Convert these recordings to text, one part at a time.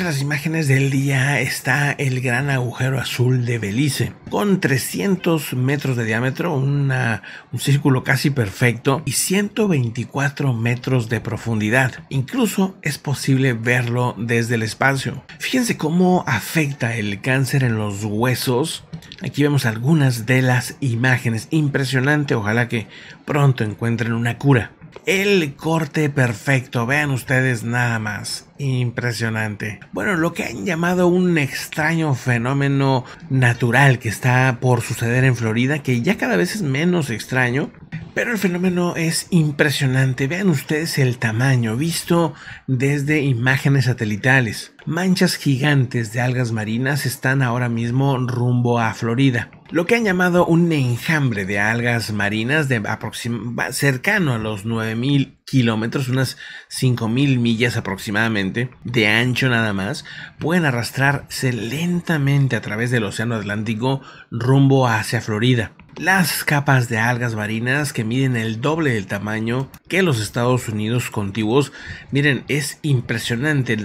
las imágenes del día está el gran agujero azul de Belice, con 300 metros de diámetro, un círculo casi perfecto y 124 metros de profundidad. Incluso es posible verlo desde el espacio. Fíjense cómo afecta el cáncer en los huesos. Aquí vemos algunas de las imágenes. Impresionante, ojalá que pronto encuentren una cura. El corte perfecto, vean ustedes nada más. Impresionante. Bueno, lo que han llamado un extraño fenómeno natural que está por suceder en Florida, que ya cada vez es menos extraño, pero el fenómeno es impresionante. Vean ustedes el tamaño visto desde imágenes satelitales. Manchas gigantes de algas marinas están ahora mismo rumbo a Florida. Lo que han llamado un enjambre de algas marinas de cercano a los 9000 kilómetros, unas 5.000 millas aproximadamente, de ancho nada más, pueden arrastrarse lentamente a través del Océano Atlántico rumbo hacia Florida. Las capas de algas marinas que miden el doble del tamaño que los Estados Unidos contiguos. Miren, es impresionante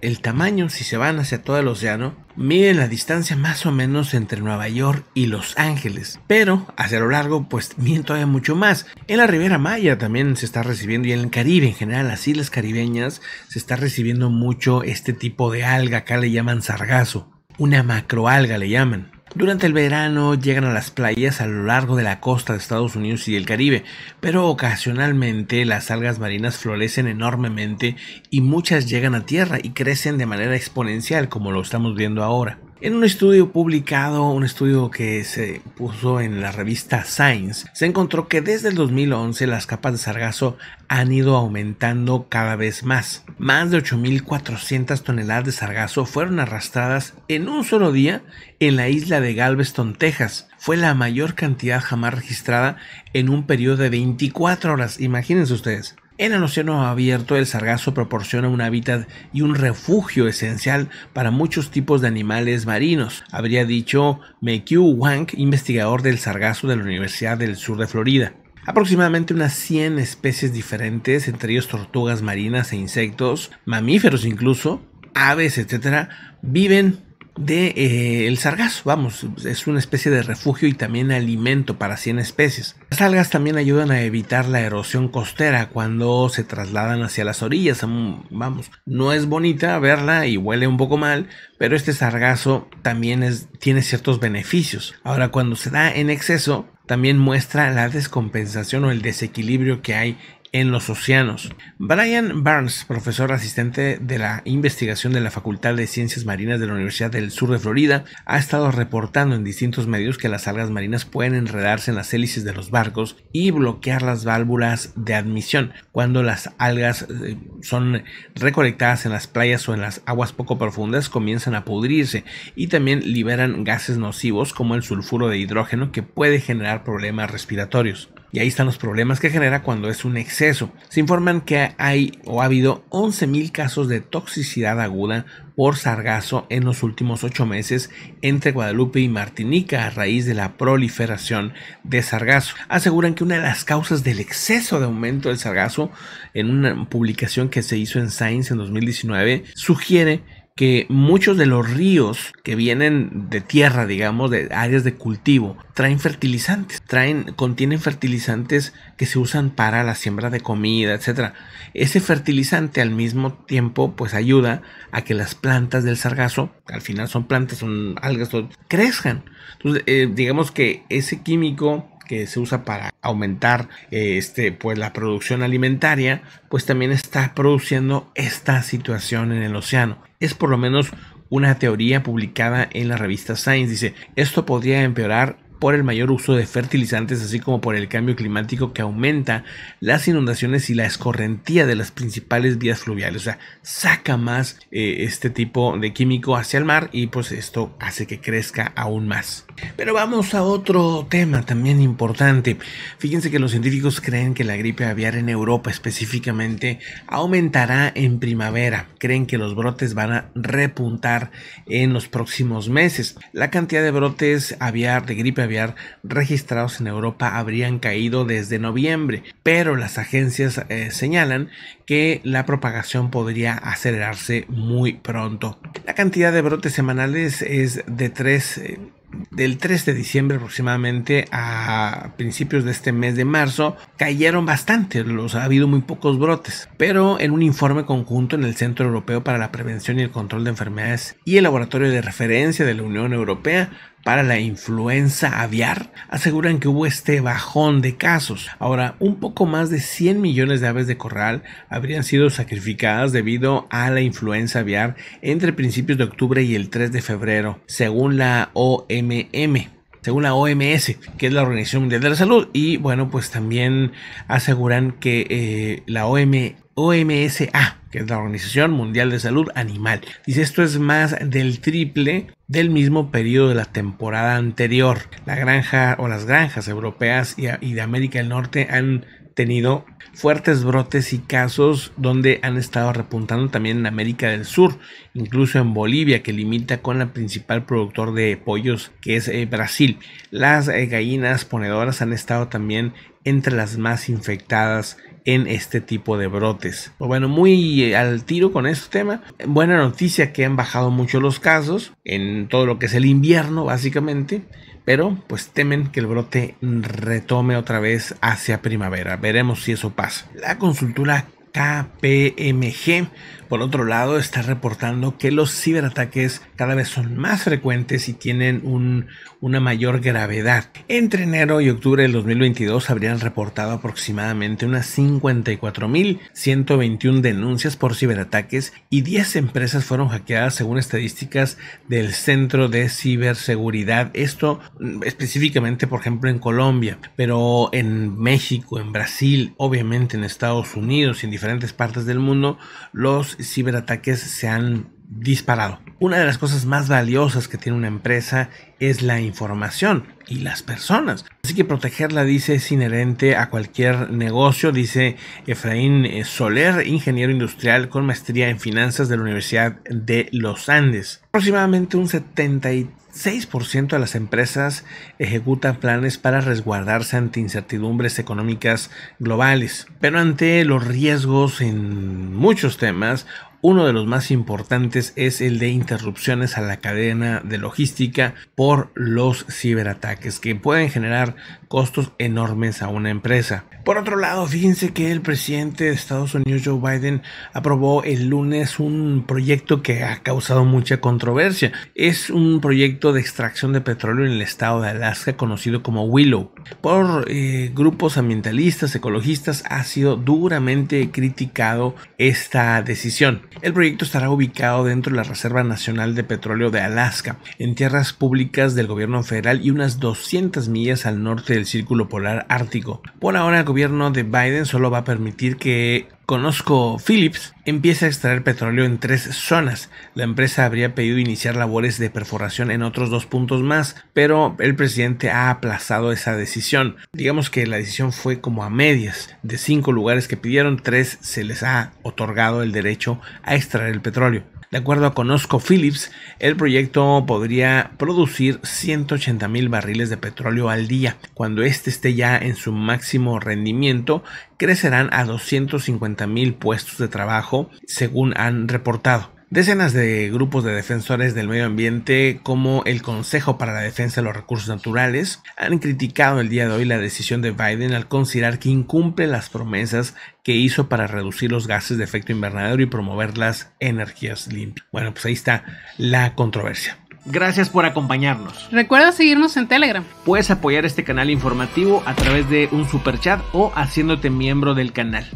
el tamaño si se van hacia todo el océano. Miden la distancia más o menos entre Nueva York y Los Ángeles. Pero hacia lo largo, pues miden todavía mucho más. En la Ribera Maya también se está recibiendo y en el Caribe en general, las islas caribeñas, se está recibiendo mucho este tipo de alga. Acá le llaman sargazo. Una macroalga le llaman. Durante el verano llegan a las playas a lo largo de la costa de Estados Unidos y el Caribe, pero ocasionalmente las algas marinas florecen enormemente y muchas llegan a tierra y crecen de manera exponencial como lo estamos viendo ahora. En un estudio publicado, un estudio que se puso en la revista Science, se encontró que desde el 2011 las capas de sargazo han ido aumentando cada vez más. Más de 8.400 toneladas de sargazo fueron arrastradas en un solo día en la isla de Galveston, Texas. Fue la mayor cantidad jamás registrada en un periodo de 24 horas, imagínense ustedes. En el océano abierto, el sargazo proporciona un hábitat y un refugio esencial para muchos tipos de animales marinos, habría dicho Meikyu Wang, investigador del sargazo de la Universidad del Sur de Florida. Aproximadamente unas 100 especies diferentes, entre ellos tortugas marinas e insectos, mamíferos incluso, aves, etc., viven de eh, el sargazo, vamos, es una especie de refugio y también alimento para 100 especies. Las algas también ayudan a evitar la erosión costera cuando se trasladan hacia las orillas, vamos, no es bonita verla y huele un poco mal, pero este sargazo también es, tiene ciertos beneficios. Ahora, cuando se da en exceso, también muestra la descompensación o el desequilibrio que hay en los océanos. Brian Barnes, profesor asistente de la investigación de la Facultad de Ciencias Marinas de la Universidad del Sur de Florida, ha estado reportando en distintos medios que las algas marinas pueden enredarse en las hélices de los barcos y bloquear las válvulas de admisión cuando las algas eh, son recolectadas en las playas o en las aguas poco profundas comienzan a pudrirse y también liberan gases nocivos como el sulfuro de hidrógeno que puede generar problemas respiratorios. Y ahí están los problemas que genera cuando es un exceso. Se informan que hay o ha habido 11.000 casos de toxicidad aguda por sargazo en los últimos 8 meses entre Guadalupe y Martinica a raíz de la proliferación de sargazo. Aseguran que una de las causas del exceso de aumento del sargazo en una publicación que se hizo en Science en 2019 sugiere que muchos de los ríos que vienen de tierra, digamos, de áreas de cultivo, traen fertilizantes, traen, contienen fertilizantes que se usan para la siembra de comida, etc. Ese fertilizante al mismo tiempo pues ayuda a que las plantas del sargazo, al final son plantas, son algas, crezcan. Entonces, eh, digamos que ese químico que se usa para aumentar eh, este, pues, la producción alimentaria, pues también está produciendo esta situación en el océano. Es por lo menos una teoría publicada en la revista Science. Dice, esto podría empeorar por el mayor uso de fertilizantes, así como por el cambio climático que aumenta las inundaciones y la escorrentía de las principales vías fluviales. O sea, saca más eh, este tipo de químico hacia el mar y pues esto hace que crezca aún más. Pero vamos a otro tema también importante. Fíjense que los científicos creen que la gripe aviar en Europa específicamente aumentará en primavera. Creen que los brotes van a repuntar en los próximos meses. La cantidad de brotes aviar de gripe registrados en Europa habrían caído desde noviembre, pero las agencias eh, señalan que la propagación podría acelerarse muy pronto. La cantidad de brotes semanales es de 3 eh, del 3 de diciembre aproximadamente a principios de este mes de marzo cayeron bastante, los ha habido muy pocos brotes, pero en un informe conjunto en el Centro Europeo para la Prevención y el Control de Enfermedades y el Laboratorio de Referencia de la Unión Europea para la influenza aviar aseguran que hubo este bajón de casos. Ahora, un poco más de 100 millones de aves de corral habrían sido sacrificadas debido a la influenza aviar entre principios de octubre y el 3 de febrero, según la OMM según la OMS, que es la Organización Mundial de la Salud. Y bueno, pues también aseguran que eh, la OMS OMSA, que es la Organización Mundial de Salud Animal. Dice esto es más del triple del mismo periodo de la temporada anterior. La granja o las granjas europeas y, de América del Norte han tenido fuertes brotes y casos donde han estado repuntando también en América del Sur, incluso en Bolivia, que limita con el principal productor de pollos, que es eh, Brasil. Las eh, gallinas ponedoras han estado también entre las más infectadas en este tipo de brotes. Pues bueno, muy eh, al tiro con este tema. Buena noticia que han bajado mucho los casos en todo lo que es el invierno, básicamente pero pues temen que el brote retome otra vez hacia primavera. Veremos si eso pasa. La consultora KPMG. Por otro lado, está reportando que los ciberataques cada vez son más frecuentes y tienen un, una mayor gravedad. Entre enero y octubre del 2022 habrían reportado aproximadamente unas 54.121 denuncias por ciberataques y 10 empresas fueron hackeadas según estadísticas del Centro de Ciberseguridad. Esto mm, específicamente, por ejemplo, en Colombia, pero en México, en Brasil, obviamente en Estados Unidos y en diferentes diferentes partes del mundo, los ciberataques se han disparado. Una de las cosas más valiosas que tiene una empresa es la información y las personas. Así que protegerla, dice, es inherente a cualquier negocio, dice Efraín eh, Soler, ingeniero industrial con maestría en finanzas de la Universidad de los Andes. Aproximadamente un 73 6% de las empresas ejecutan planes para resguardarse ante incertidumbres económicas globales, pero ante los riesgos en muchos temas, uno de los más importantes es el de interrupciones a la cadena de logística por los ciberataques que pueden generar costos enormes a una empresa. Por otro lado, fíjense que el presidente de Estados Unidos, Joe Biden, aprobó el lunes un proyecto que ha causado mucha controversia. Es un proyecto de extracción de petróleo en el estado de Alaska conocido como Willow. Por eh, grupos ambientalistas, ecologistas, ha sido duramente criticado esta decisión. El proyecto estará ubicado dentro de la Reserva Nacional de Petróleo de Alaska, en tierras públicas del gobierno federal y unas 200 millas al norte del Círculo Polar Ártico. Por ahora el gobierno de Biden solo va a permitir que Conozco Phillips empieza a extraer petróleo en tres zonas. La empresa habría pedido iniciar labores de perforación en otros dos puntos más, pero el presidente ha aplazado esa decisión. Digamos que la decisión fue como a medias. De cinco lugares que pidieron, tres se les ha otorgado el derecho a extraer el petróleo. De acuerdo a Conosco Phillips, el proyecto podría producir 180 mil barriles de petróleo al día. Cuando este esté ya en su máximo rendimiento, crecerán a 250 mil puestos de trabajo, según han reportado. Decenas de grupos de defensores del medio ambiente, como el Consejo para la Defensa de los Recursos Naturales, han criticado el día de hoy la decisión de Biden al considerar que incumple las promesas que hizo para reducir los gases de efecto invernadero y promover las energías limpias. Bueno, pues ahí está la controversia. Gracias por acompañarnos. Recuerda seguirnos en Telegram. Puedes apoyar este canal informativo a través de un super chat o haciéndote miembro del canal.